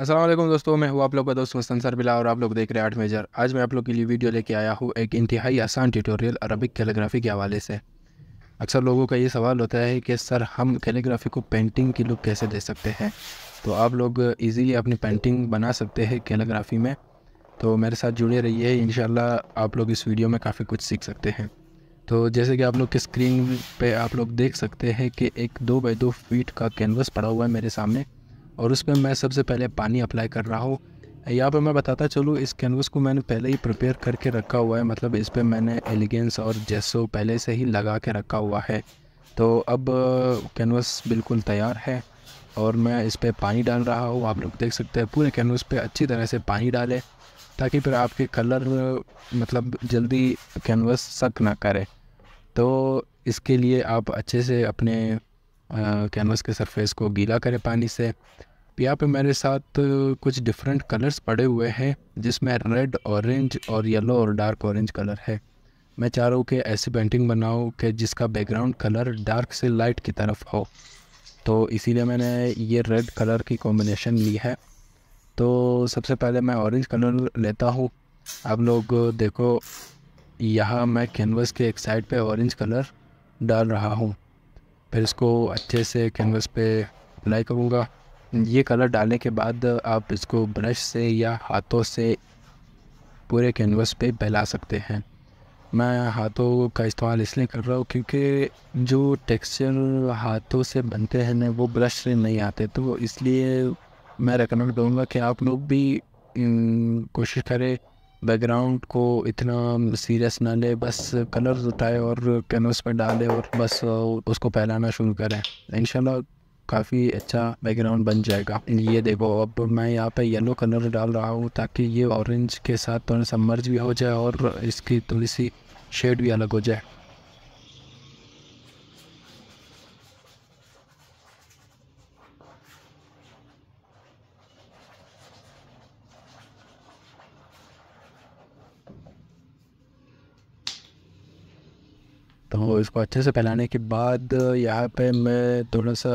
असलम दोस्तों मैं हूँ आप लोग का दोस्त वसन बिला और आप लोग देख रहे हैं आठ मेजर आज मैं आप लोग के लिए वीडियो लेके आया हूँ एक इंतहाई आसान ट्यूटोरियल अरबिक कैलीग्राफी के हवाले से अक्सर लोगों का ये सवाल होता है कि सर हम कैलीग्राफी को पेंटिंग की लुक कैसे दे सकते हैं तो आप लोग इजीली अपनी पेंटिंग बना सकते हैं कैलीग्राफी में तो मेरे साथ जुड़े रहिए इन आप लोग इस वीडियो में काफ़ी कुछ सीख सकते हैं तो जैसे कि आप लोग के स्क्रीन पर आप लोग देख सकते हैं कि एक दो बाई दो फीट का कैनवस पड़ा हुआ है मेरे सामने और उस पर मैं सबसे पहले पानी अप्लाई कर रहा हूँ यहाँ पर मैं बताता चलूँ इस कैनवस को मैंने पहले ही प्रिपेयर करके रखा हुआ है मतलब इस पर मैंने एलिगेंस और जेसो पहले से ही लगा के रखा हुआ है तो अब कैनवस बिल्कुल तैयार है और मैं इस पर पानी डाल रहा हूँ आप लोग देख सकते हैं पूरे कैनवस पे अच्छी तरह से पानी डालें ताकि फिर आपके कलर मतलब जल्दी कैनवस सक ना करे तो इसके लिए आप अच्छे से अपने कैनवस के सरफेस को गीला करें पानी से यहाँ पे मेरे साथ कुछ डिफरेंट कलर्स पड़े हुए हैं जिसमें रेड ऑरेंज और येलो और डार्क ऑरेंज कलर है मैं चाह रहा हूँ कि ऐसी पेंटिंग बनाऊँ कि जिसका बैकग्राउंड कलर डार्क से लाइट की तरफ हो तो इसीलिए मैंने ये रेड कलर की कॉम्बिनेशन ली है तो सबसे पहले मैं ऑरेंज कलर लेता हूँ आप लोग देखो यहाँ मैं कैनवस के एक साइड पे ऑरेंज कलर डाल रहा हूँ फिर इसको अच्छे से कैनवस पे अप्लाई करूँगा ये कलर डालने के बाद आप इसको ब्रश से या हाथों से पूरे कैनवस पे फैला सकते हैं मैं हाथों का इस्तेमाल इसलिए कर रहा हूँ क्योंकि जो टेक्सचर हाथों से बनते हैं ना वो ब्रश से नहीं आते तो इसलिए मैं रिकमेंड करूँगा कि आप लोग भी हम्म, कोशिश करें बैकग्राउंड को इतना सीरियस ना ले बस कलर्स उठाए और कैनवस पर डाले और बस उसको फैलाना शुरू करें इन काफ़ी अच्छा बैकग्राउंड बन जाएगा ये देखो अब मैं यहाँ पे येलो कलर डाल रहा हूँ ताकि ये ऑरेंज के साथ थोड़ा सा मर्ज भी हो जाए और इसकी थोड़ी सी शेड भी अलग हो जाए तो इसको अच्छे से फैलाने के बाद यहाँ पे मैं थोड़ा सा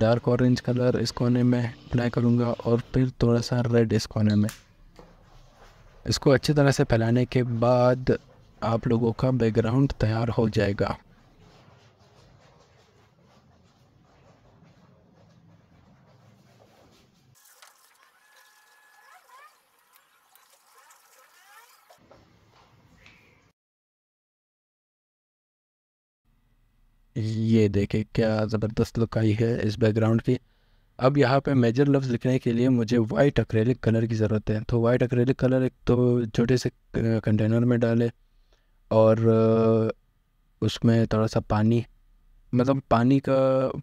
डार्क ऑरेंज कलर इस कोने में अप्लाई करूँगा और फिर थोड़ा सा रेड इस कोने में इसको अच्छी तरह से फैलाने के बाद आप लोगों का बैकग्राउंड तैयार हो जाएगा ये देखे क्या ज़बरदस्त लुक आई है इस बैकग्राउंड की अब यहाँ पे मेजर लफ्ज़ लिखने के लिए मुझे वाइट अक्रेलिक कलर की ज़रूरत है तो वाइट अक्रेलिक कलर एक तो छोटे से कंटेनर में डाले और उसमें थोड़ा सा पानी मतलब पानी का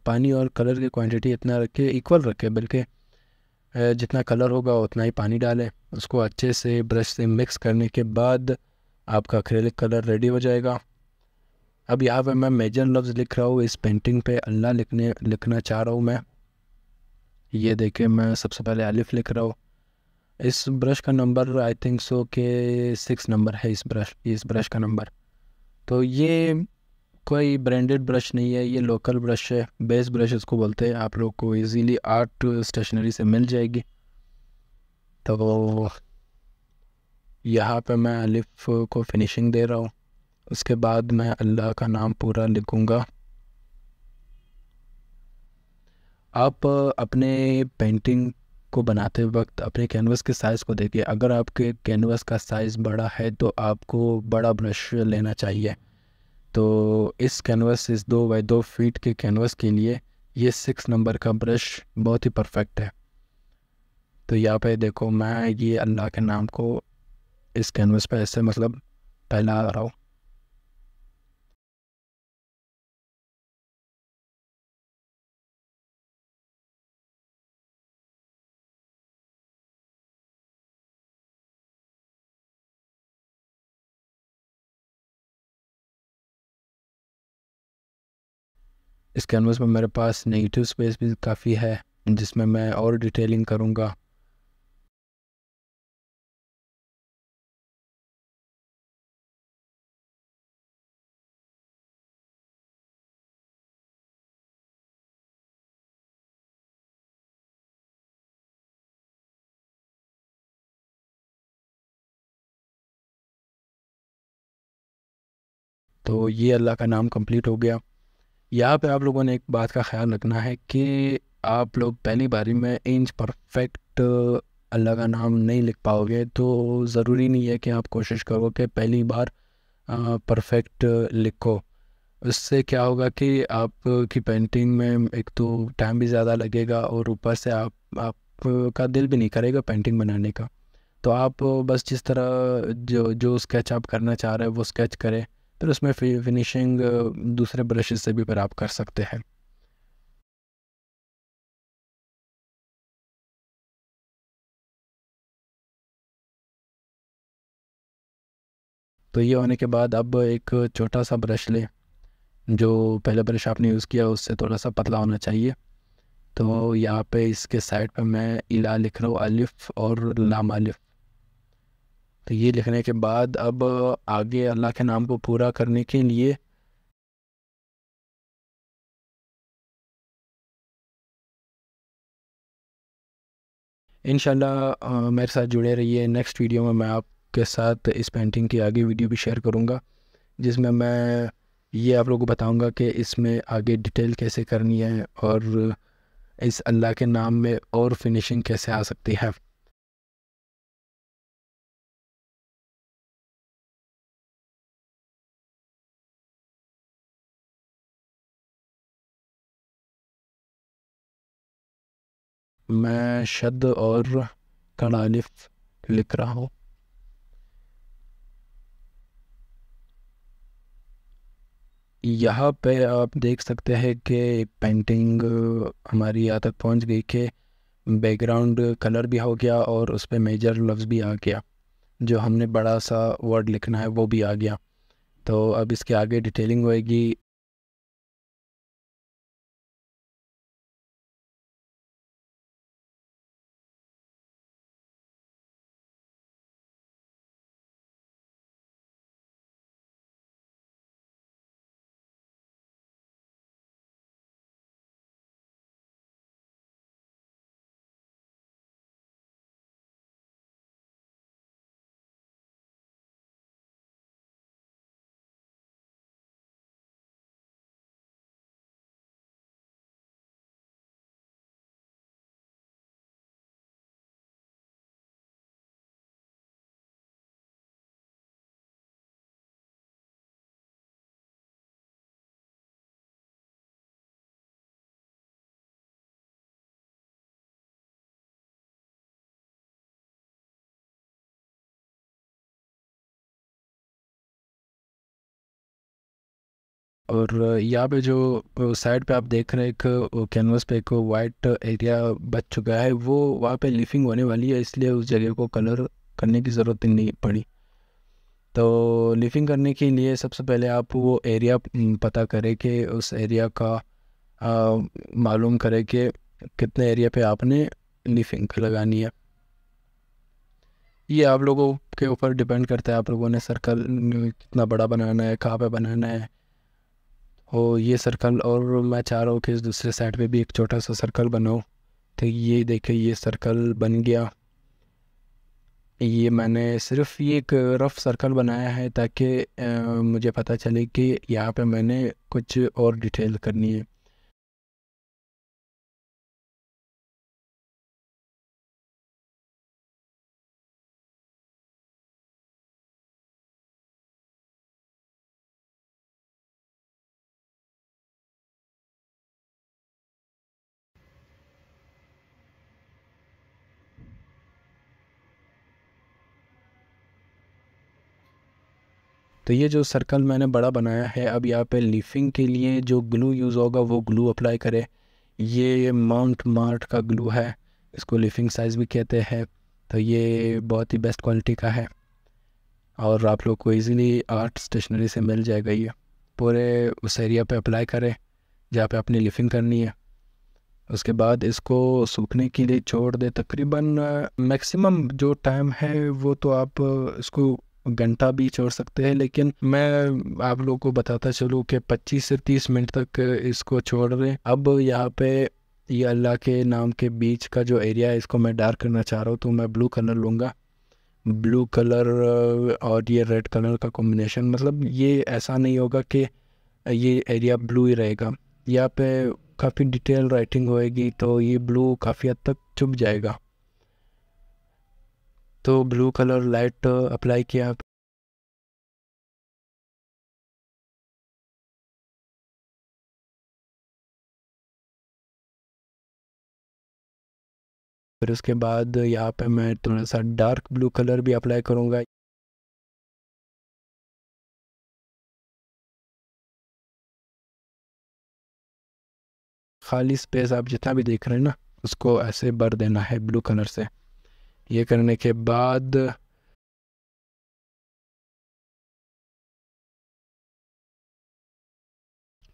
पानी और कलर की क्वांटिटी इतना रखे इक्वल रखे बल्कि जितना कलर होगा उतना ही पानी डालें उसको अच्छे से ब्रश से मिक्स करने के बाद आपका अक्रेलिक कलर रेडी हो जाएगा अब यहाँ पे मैं मेजर लफ्ज़ लिख रहा हूँ इस पेंटिंग पे अल्लाह लिखने लिखना चाह रहा हूँ मैं ये देखे मैं सबसे पहले अलिफ लिख रहा हूँ इस ब्रश का नंबर आई थिंक सो के सिक्स नंबर है इस ब्रश इस ब्रश का नंबर तो ये कोई ब्रांडेड ब्रश नहीं है ये लोकल ब्रश है बेस ब्रश इसको बोलते हैं आप लोग को इजीली आर्ट स्टेशनरी से मिल जाएगी तो यहाँ पे मैं अलिफ को फिनिशिंग दे रहा हूँ उसके बाद मैं अल्लाह का नाम पूरा लिखूँगा आप अपने पेंटिंग को बनाते वक्त अपने कैनवास के साइज़ को देखिए अगर आपके कैनवास का साइज़ बड़ा है तो आपको बड़ा ब्रश लेना चाहिए तो इस कैनवास इस दो बाई दो फीट के कैनवास के लिए ये सिक्स नंबर का ब्रश बहुत ही परफेक्ट है तो यहाँ पे देखो मैं ये अल्लाह के नाम को इस कैनवास पे ऐसे मतलब फैला रहा हूँ इस कैनवस में मेरे पास नेगेटिव स्पेस भी काफ़ी है जिसमें मैं और डिटेलिंग करूँगा तो ये अल्लाह का नाम कंप्लीट हो गया यहाँ पे आप लोगों ने एक बात का ख्याल रखना है कि आप लोग पहली बारी में इंच परफेक्ट अल्लाह का नाम नहीं लिख पाओगे तो ज़रूरी नहीं है कि आप कोशिश करो कि पहली बार परफेक्ट लिखो उससे क्या होगा कि आपकी पेंटिंग में एक तो टाइम भी ज़्यादा लगेगा और ऊपर से आप आपका दिल भी नहीं करेगा पेंटिंग बनाने का तो आप बस जिस तरह जो जो स्केच आप करना चाह रहे हैं वो स्केच करें फिर उसमें उसमें फिनिशिंग दूसरे ब्रशेज से भी फिर आप कर सकते हैं तो ये होने के बाद अब एक छोटा सा ब्रश लें जो पहले ब्रश आपने यूज़ किया उससे थोड़ा सा पतला होना चाहिए तो यहाँ पे इसके साइड पे मैं इला लिख रहा हूँ अलिफ और लाम अलिफ तो ये लिखने के बाद अब आगे अल्लाह के नाम को पूरा करने के लिए इन मेरे साथ जुड़े रहिए नेक्स्ट वीडियो में मैं आपके साथ इस पेंटिंग की आगे वीडियो भी शेयर करूँगा जिसमें मैं ये आप लोगों को बताऊँगा कि इसमें आगे डिटेल कैसे करनी है और इस अल्लाह के नाम में और फिनिशिंग कैसे आ सकती है मैं शद और कड़ालिफ लिख रहा हूँ यहाँ पे आप देख सकते हैं कि पेंटिंग हमारी यहाँ तक पहुँच गई कि बैकग्राउंड कलर भी हो गया और उस पर मेजर लफ्ज़ भी आ गया जो हमने बड़ा सा वर्ड लिखना है वो भी आ गया तो अब इसके आगे डिटेलिंग होएगी और यहाँ पे जो साइड पे आप देख रहे हैं एक कैनवस पे एक वाइट एरिया बच चुका है वो वहाँ पे लिफिंग होने वाली है इसलिए उस जगह को कलर करने की ज़रूरत नहीं पड़ी तो लिफिंग करने के लिए सबसे पहले आप वो एरिया पता करें कि उस एरिया का मालूम करें कि कितने एरिया पे आपने लिफिंग लगानी है ये आप लोगों के ऊपर डिपेंड करता है आप लोगों ने सर्कल कितना बड़ा बनाना है कहाँ पे बनाना है हो ये सर्कल और मैं चाह रहा हूँ कि इस दूसरे साइड पे भी एक छोटा सा सर्कल बनाओ तो ये देखे ये सर्कल बन गया ये मैंने सिर्फ ये एक रफ़ सर्कल बनाया है ताकि मुझे पता चले कि यहाँ पे मैंने कुछ और डिटेल करनी है तो ये जो सर्कल मैंने बड़ा बनाया है अब यहाँ पे लीफिंग के लिए जो ग्लू यूज़ होगा वो ग्लू अप्लाई करें ये माउंट मार्ट का ग्लू है इसको लीफिंग साइज़ भी कहते हैं तो ये बहुत ही बेस्ट क्वालिटी का है और आप लोग को इजीली आर्ट स्टेशनरी से मिल जाएगा ये पूरे उस एरिया पे अप्लाई करें जहाँ पे आपने लिफिंग करनी है उसके बाद इसको सूखने के लिए छोड़ दे तकरीबन मैक्सिमम जो टाइम है वो तो आप इसको घंटा भी छोड़ सकते हैं लेकिन मैं आप लोगों को बताता चलूँ कि पच्चीस से तीस मिनट तक इसको छोड़ रहे अब यहाँ पे ये अल्लाह के नाम के बीच का जो एरिया है इसको मैं डार्क करना चाह रहा हूँ तो मैं ब्लू कलर लूँगा ब्लू कलर और ये रेड कलर का कॉम्बिनेशन मतलब ये ऐसा नहीं होगा कि ये एरिया ब्लू ही रहेगा यहाँ पे काफ़ी डिटेल राइटिंग होएगी तो ये ब्लू काफ़ी हद तक चुप जाएगा तो ब्लू कलर लाइट अप्लाई किया फिर उसके बाद यहाँ पे मैं थोड़ा सा डार्क ब्लू कलर भी अप्लाई करूँगा खाली स्पेस आप जितना भी देख रहे हैं ना उसको ऐसे भर देना है ब्लू कलर से ये करने के बाद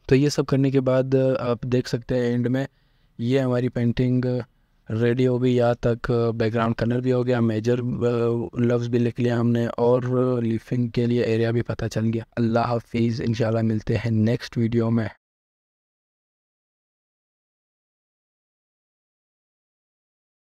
तो ये सब करने के बाद आप देख सकते हैं एंड में ये हमारी पेंटिंग रेडी हो गई यहाँ तक बैकग्राउंड कलर भी हो गया मेजर लफ्ज़ uh, भी लिख लिया हमने और लिफिंग के लिए एरिया भी पता चल गया अल्लाह हाफिज़ इंशाल्लाह मिलते हैं नेक्स्ट वीडियो में